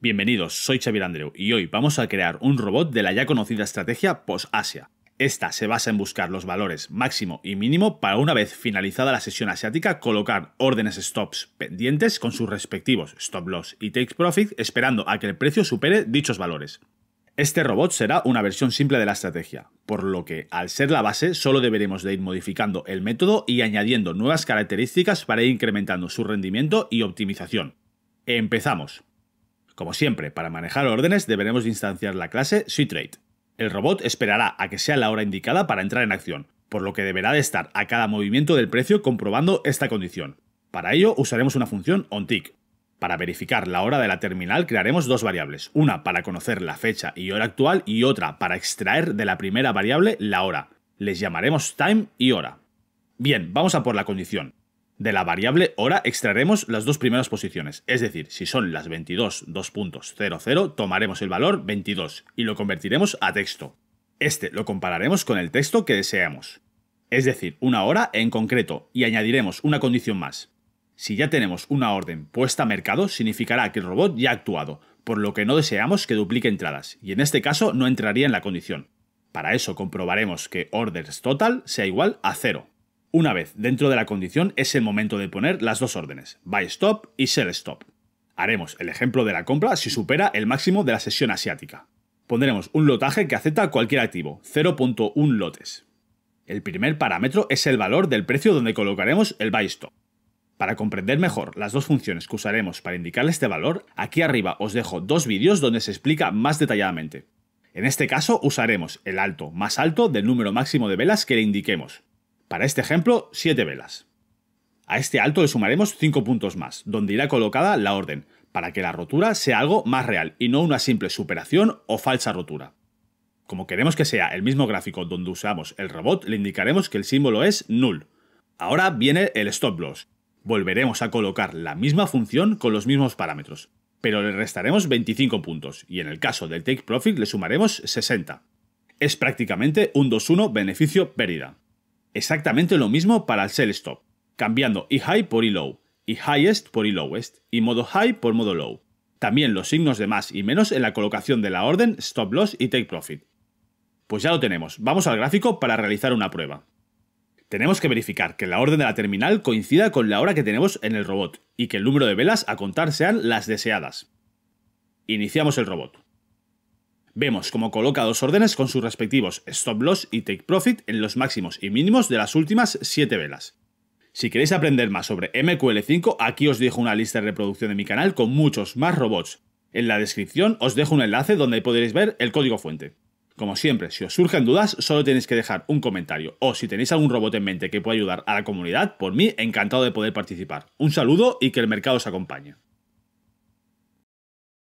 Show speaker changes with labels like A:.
A: Bienvenidos, soy Xavier Andreu y hoy vamos a crear un robot de la ya conocida estrategia Post asia Esta se basa en buscar los valores máximo y mínimo para una vez finalizada la sesión asiática colocar órdenes stops pendientes con sus respectivos stop loss y take profit esperando a que el precio supere dichos valores. Este robot será una versión simple de la estrategia, por lo que al ser la base solo deberemos de ir modificando el método y añadiendo nuevas características para ir incrementando su rendimiento y optimización. Empezamos. Como siempre, para manejar órdenes deberemos instanciar la clase SweetRate. El robot esperará a que sea la hora indicada para entrar en acción, por lo que deberá de estar a cada movimiento del precio comprobando esta condición. Para ello usaremos una función onTick. Para verificar la hora de la terminal crearemos dos variables, una para conocer la fecha y hora actual y otra para extraer de la primera variable la hora. Les llamaremos time y hora. Bien, vamos a por la condición de la variable hora extraeremos las dos primeras posiciones, es decir, si son las 22.00 tomaremos el valor 22 y lo convertiremos a texto. Este lo compararemos con el texto que deseamos, es decir, una hora en concreto, y añadiremos una condición más. Si ya tenemos una orden puesta a mercado, significará que el robot ya ha actuado, por lo que no deseamos que duplique entradas, y en este caso no entraría en la condición. Para eso comprobaremos que orders total sea igual a 0. Una vez dentro de la condición es el momento de poner las dos órdenes, buy stop y sell stop. Haremos el ejemplo de la compra si supera el máximo de la sesión asiática. Pondremos un lotaje que acepta cualquier activo, 0.1 lotes. El primer parámetro es el valor del precio donde colocaremos el buy stop. Para comprender mejor las dos funciones que usaremos para indicarle este valor, aquí arriba os dejo dos vídeos donde se explica más detalladamente. En este caso usaremos el alto más alto del número máximo de velas que le indiquemos, para este ejemplo, 7 velas. A este alto le sumaremos 5 puntos más, donde irá colocada la orden, para que la rotura sea algo más real y no una simple superación o falsa rotura. Como queremos que sea el mismo gráfico donde usamos el robot, le indicaremos que el símbolo es null. Ahora viene el stop loss. Volveremos a colocar la misma función con los mismos parámetros, pero le restaremos 25 puntos y en el caso del take profit le sumaremos 60. Es prácticamente un 2-1 beneficio-pérdida. Exactamente lo mismo para el sell stop, cambiando e-high por e-low, y highest por e-lowest, y modo high por modo low. También los signos de más y menos en la colocación de la orden stop loss y take profit. Pues ya lo tenemos, vamos al gráfico para realizar una prueba. Tenemos que verificar que la orden de la terminal coincida con la hora que tenemos en el robot y que el número de velas a contar sean las deseadas. Iniciamos el robot. Vemos cómo coloca dos órdenes con sus respectivos stop loss y take profit en los máximos y mínimos de las últimas 7 velas. Si queréis aprender más sobre MQL5, aquí os dejo una lista de reproducción de mi canal con muchos más robots. En la descripción os dejo un enlace donde podréis ver el código fuente. Como siempre, si os surgen dudas, solo tenéis que dejar un comentario o si tenéis algún robot en mente que pueda ayudar a la comunidad, por mí encantado de poder participar. Un saludo y que el mercado os acompañe.